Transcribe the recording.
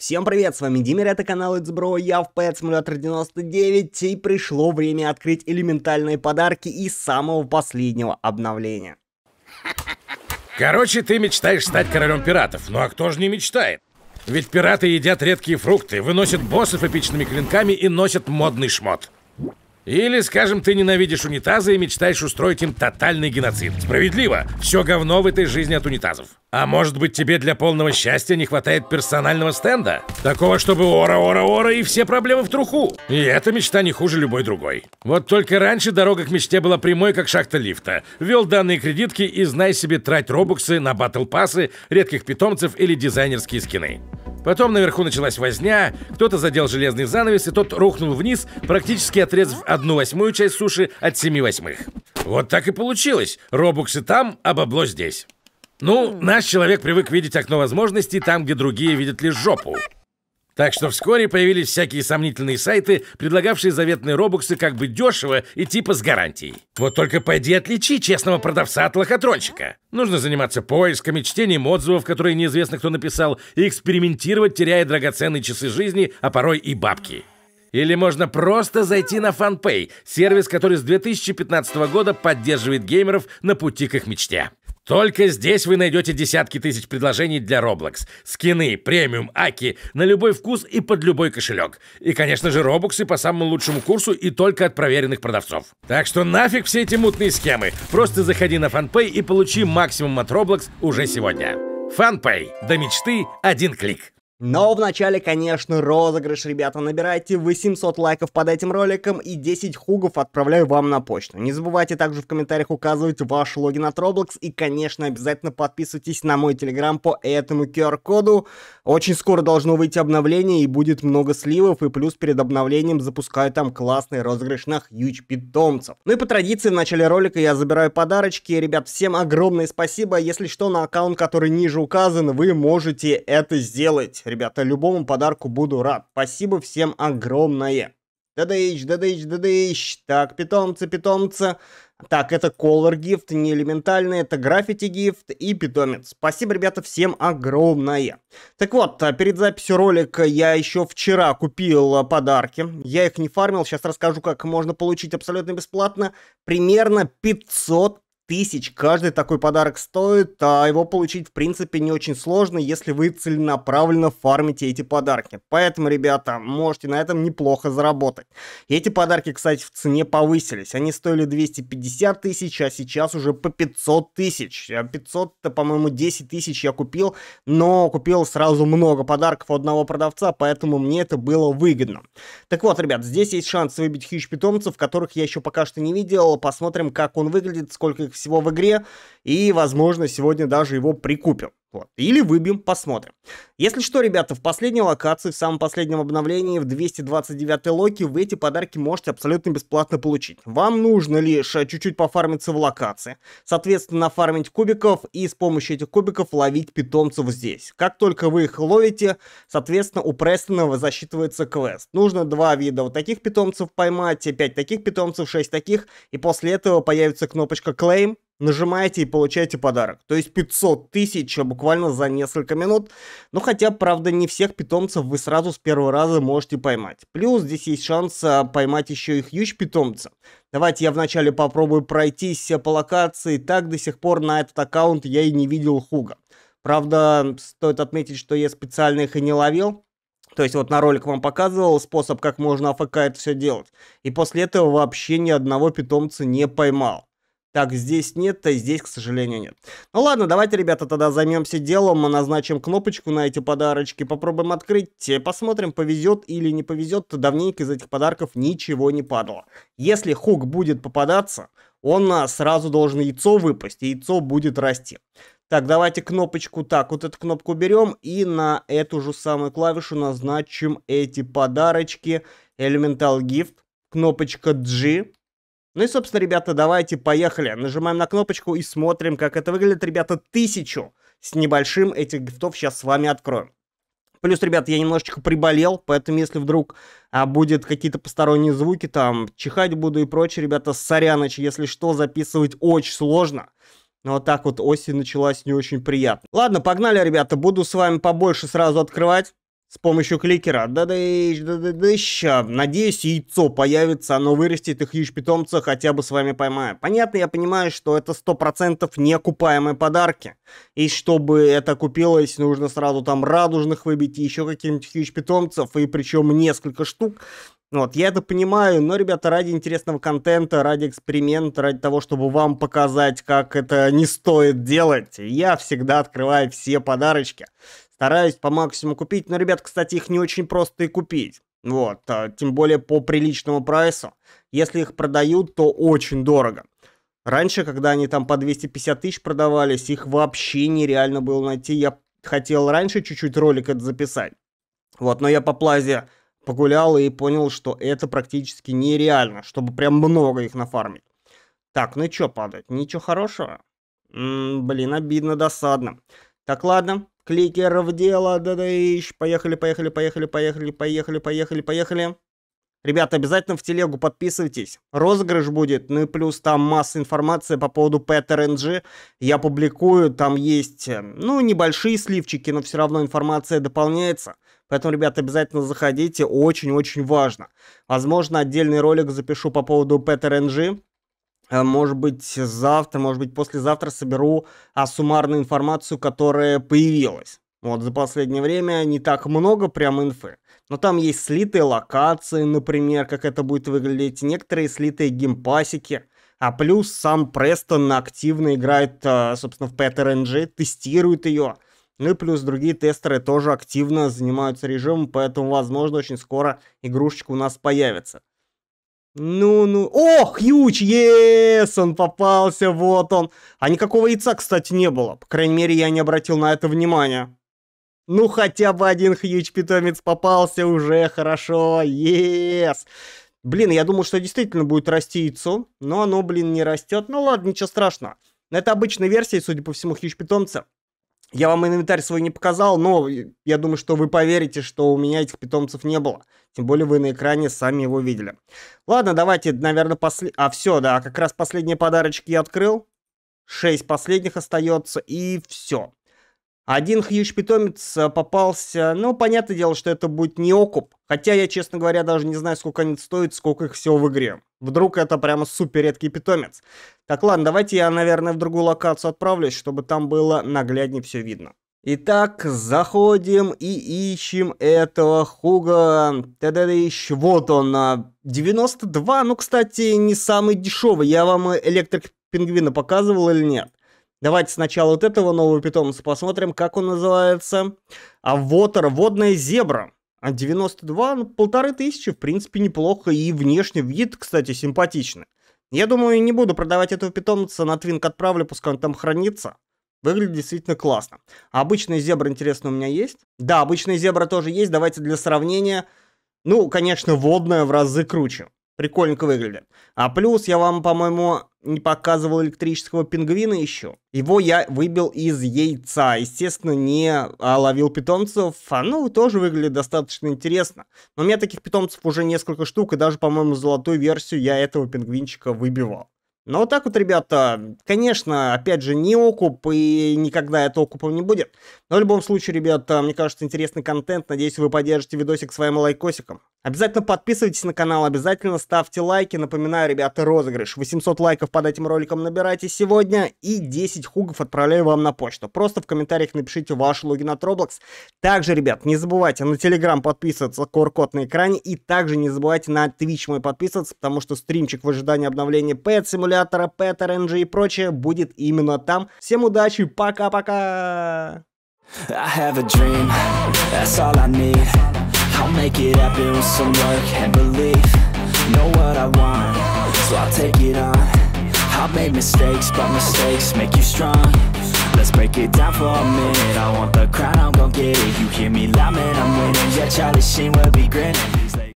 Всем привет, с вами Димир, это канал It's Bro, я в Pet Simulator 99, и пришло время открыть элементальные подарки из самого последнего обновления. Короче, ты мечтаешь стать королем пиратов, ну а кто же не мечтает? Ведь пираты едят редкие фрукты, выносят боссов эпичными клинками и носят модный шмот. Или, скажем, ты ненавидишь унитазы и мечтаешь устроить им тотальный геноцид. Справедливо. Все говно в этой жизни от унитазов. А может быть тебе для полного счастья не хватает персонального стенда? Такого, чтобы ора-ора-ора и все проблемы в труху. И эта мечта не хуже любой другой. Вот только раньше дорога к мечте была прямой, как шахта лифта. Вел данные кредитки и знай себе трать робуксы на батл пассы, редких питомцев или дизайнерские скины. Потом наверху началась возня, кто-то задел железный занавес, и тот рухнул вниз, практически отрезав одну восьмую часть суши от семи восьмых. Вот так и получилось. Робуксы там, а бабло здесь. Ну, наш человек привык видеть окно возможностей там, где другие видят лишь жопу. Так что вскоре появились всякие сомнительные сайты, предлагавшие заветные робоксы как бы дешево и типа с гарантией. Вот только пойди отличи честного продавца от лохотронщика. Нужно заниматься поисками, чтением отзывов, которые неизвестно кто написал, и экспериментировать, теряя драгоценные часы жизни, а порой и бабки. Или можно просто зайти на FunPay, сервис, который с 2015 года поддерживает геймеров на пути к их мечте. Только здесь вы найдете десятки тысяч предложений для Roblox. Скины, премиум, аки, на любой вкус и под любой кошелек. И, конечно же, робоксы по самому лучшему курсу и только от проверенных продавцов. Так что нафиг все эти мутные схемы. Просто заходи на FunPay и получи максимум от Roblox уже сегодня. FunPay. До мечты один клик. Но вначале, конечно, розыгрыш, ребята, набирайте 800 лайков под этим роликом и 10 хугов отправляю вам на почту. Не забывайте также в комментариях указывать ваш логин от Roblox и, конечно, обязательно подписывайтесь на мой телеграм по этому QR-коду. Очень скоро должно выйти обновление и будет много сливов, и плюс перед обновлением запускаю там классный розыгрыш на хьюч питомцев. Ну и по традиции в начале ролика я забираю подарочки. Ребят, всем огромное спасибо. Если что, на аккаунт, который ниже указан, вы можете это сделать ребята. Любому подарку буду рад. Спасибо всем огромное. Дадыч, дадыч, дадыч. Так, питомцы, питомцы. Так, это колор гифт, не элементальный, это граффити гифт и питомец. Спасибо, ребята, всем огромное. Так вот, а перед записью ролика я еще вчера купил а, подарки. Я их не фармил, сейчас расскажу, как можно получить абсолютно бесплатно. Примерно 500 тысяч. Каждый такой подарок стоит, а его получить в принципе не очень сложно, если вы целенаправленно фармите эти подарки. Поэтому, ребята, можете на этом неплохо заработать. Эти подарки, кстати, в цене повысились. Они стоили 250 тысяч, а сейчас уже по 500 тысяч. 500-то, а по-моему, 10 тысяч я купил, но купил сразу много подарков у одного продавца, поэтому мне это было выгодно. Так вот, ребят, здесь есть шанс выбить хищ питомцев, которых я еще пока что не видел. Посмотрим, как он выглядит, сколько их всего в игре, и, возможно, сегодня даже его прикупим. Вот. Или выбьем, посмотрим. Если что, ребята, в последней локации, в самом последнем обновлении, в 229 локе, вы эти подарки можете абсолютно бесплатно получить. Вам нужно лишь э, чуть-чуть пофармиться в локации, соответственно, фармить кубиков и с помощью этих кубиков ловить питомцев здесь. Как только вы их ловите, соответственно, у Престона засчитывается квест. Нужно два вида вот таких питомцев поймать, 5 таких питомцев, 6 таких, и после этого появится кнопочка Claim нажимаете и получаете подарок. То есть 500 тысяч буквально за несколько минут. Но ну, хотя, правда, не всех питомцев вы сразу с первого раза можете поймать. Плюс здесь есть шанс а, поймать еще и хьюч питомца. Давайте я вначале попробую пройтись э, по локации. Так до сих пор на этот аккаунт я и не видел хуга. Правда, стоит отметить, что я специально их и не ловил. То есть вот на ролик вам показывал способ, как можно АФК это все делать. И после этого вообще ни одного питомца не поймал. Так, здесь нет, а здесь, к сожалению, нет. Ну ладно, давайте, ребята, тогда займемся делом. Мы назначим кнопочку на эти подарочки. Попробуем открыть. Э, посмотрим, повезет или не повезет. Давненько из этих подарков ничего не падало. Если хук будет попадаться, он а, сразу должен яйцо выпасть. И яйцо будет расти. Так, давайте кнопочку, так, вот эту кнопку берем и на эту же самую клавишу назначим эти подарочки. Elemental Gift, кнопочка G, ну и, собственно, ребята, давайте поехали. Нажимаем на кнопочку и смотрим, как это выглядит. Ребята, тысячу с небольшим этих гифтов сейчас с вами откроем. Плюс, ребята, я немножечко приболел, поэтому если вдруг а, будет какие-то посторонние звуки, там, чихать буду и прочее, ребята, соряныч, если что, записывать очень сложно. Но вот так вот осень началась не очень приятно. Ладно, погнали, ребята, буду с вами побольше сразу открывать с помощью кликера. да да да да ща Надеюсь, яйцо появится, оно вырастет, и хьюч-питомца хотя бы с вами поймаю. Понятно, я понимаю, что это 100% неокупаемые подарки. И чтобы это купилось, нужно сразу там радужных выбить и еще каких-нибудь хьюч-питомцев, и причем несколько штук. Вот, я это понимаю, но, ребята, ради интересного контента, ради эксперимента, ради того, чтобы вам показать, как это не стоит делать, я всегда открываю все подарочки. Стараюсь по максимуму купить, но, ребят, кстати, их не очень просто и купить. Вот, а, тем более по приличному прайсу. Если их продают, то очень дорого. Раньше, когда они там по 250 тысяч продавались, их вообще нереально было найти. Я хотел раньше чуть-чуть ролик это записать. Вот, но я по плазе погулял и понял, что это практически нереально, чтобы прям много их нафармить. Так, ну и чё падать? Ничего хорошего? М -м, блин, обидно, досадно. Так, ладно, Кликер в дело, да да ищ. Поехали, поехали, поехали, поехали, поехали, поехали, поехали. Ребята, обязательно в телегу подписывайтесь. Розыгрыш будет, ну и плюс там масса информации по поводу PetRNG. Я публикую, там есть, э, ну, небольшие сливчики, но все равно информация дополняется. Поэтому, ребята, обязательно заходите, очень-очень важно. Возможно, отдельный ролик запишу по поводу PetRNG. Э, может быть, завтра, может быть, послезавтра соберу а, суммарную информацию, которая появилась. Вот за последнее время не так много прям инфы. Но там есть слитые локации, например, как это будет выглядеть, некоторые слитые геймпасики. А плюс сам Престон активно играет, э, собственно, в PTRNG, тестирует ее. Ну и плюс другие тестеры тоже активно занимаются режимом, поэтому, возможно, очень скоро игрушечка у нас появится. Ну-ну. О, Хьюч! Ес! Он попался, вот он. А никакого яйца, кстати, не было. По крайней мере, я не обратил на это внимания. Ну, хотя бы один Хьюч питомец попался уже, хорошо. Ес! Блин, я думал, что действительно будет расти яйцо, но оно, блин, не растет. Ну ладно, ничего страшного. Это обычная версия, судя по всему, Хьюч питомца. Я вам инвентарь свой не показал, но я думаю, что вы поверите, что у меня этих питомцев не было. Тем более вы на экране сами его видели. Ладно, давайте, наверное, после... А, все, да, как раз последние подарочки я открыл. Шесть последних остается, и все. Один Хьюж питомец э, попался, ну, понятное дело, что это будет не окуп. Хотя я, честно говоря, даже не знаю, сколько они стоят, сколько их всего в игре. Вдруг это прямо супер редкий питомец. Так, ладно, давайте я, наверное, в другую локацию отправлюсь, чтобы там было нагляднее все видно. Итак, заходим и ищем этого Хуга. Тададыщ, вот он, 92. Э, ну, кстати, не самый дешевый. Я вам э, электрик пингвина показывал или нет? Давайте сначала вот этого нового питомца посмотрим, как он называется. А Вотер, водная зебра. 92, а ну, полторы тысячи, в принципе, неплохо. И внешний вид, кстати, симпатичный. Я думаю, не буду продавать этого питомца, на твинк отправлю, пускай он там хранится. Выглядит действительно классно. А обычная зебра, интересно, у меня есть? Да, обычная зебра тоже есть, давайте для сравнения. Ну, конечно, водная в разы круче. Прикольненько выглядит. А плюс я вам, по-моему, не показывал электрического пингвина еще. Его я выбил из яйца. Естественно, не а, ловил питомцев. А, ну, тоже выглядит достаточно интересно. Но у меня таких питомцев уже несколько штук. И даже, по-моему, золотую версию я этого пингвинчика выбивал. Но вот так вот, ребята, конечно, опять же, не окуп, и никогда это окупом не будет. Но в любом случае, ребята, мне кажется, интересный контент. Надеюсь, вы поддержите видосик своим лайкосиком. Обязательно подписывайтесь на канал, обязательно ставьте лайки. Напоминаю, ребята, розыгрыш. 800 лайков под этим роликом набирайте сегодня, и 10 хугов отправляю вам на почту. Просто в комментариях напишите ваш логин от Roblox. Также, ребят, не забывайте на Telegram подписываться, QR-код на экране, и также не забывайте на Twitch мой подписываться, потому что стримчик в ожидании обновления Pet Simulator Авиатора, Пэт, РНЖ и прочее будет именно там. Всем удачи, пока-пока! I have a dream, that's all I need I'll make it happen with some work and belief Know what I want, so I'll take it on I've made mistakes, but mistakes make you strong Let's break it down for a minute I want the crown, I'm gon' get it You hear me loud, man, I'm winning Yeah, Charlie Sheen will be grinning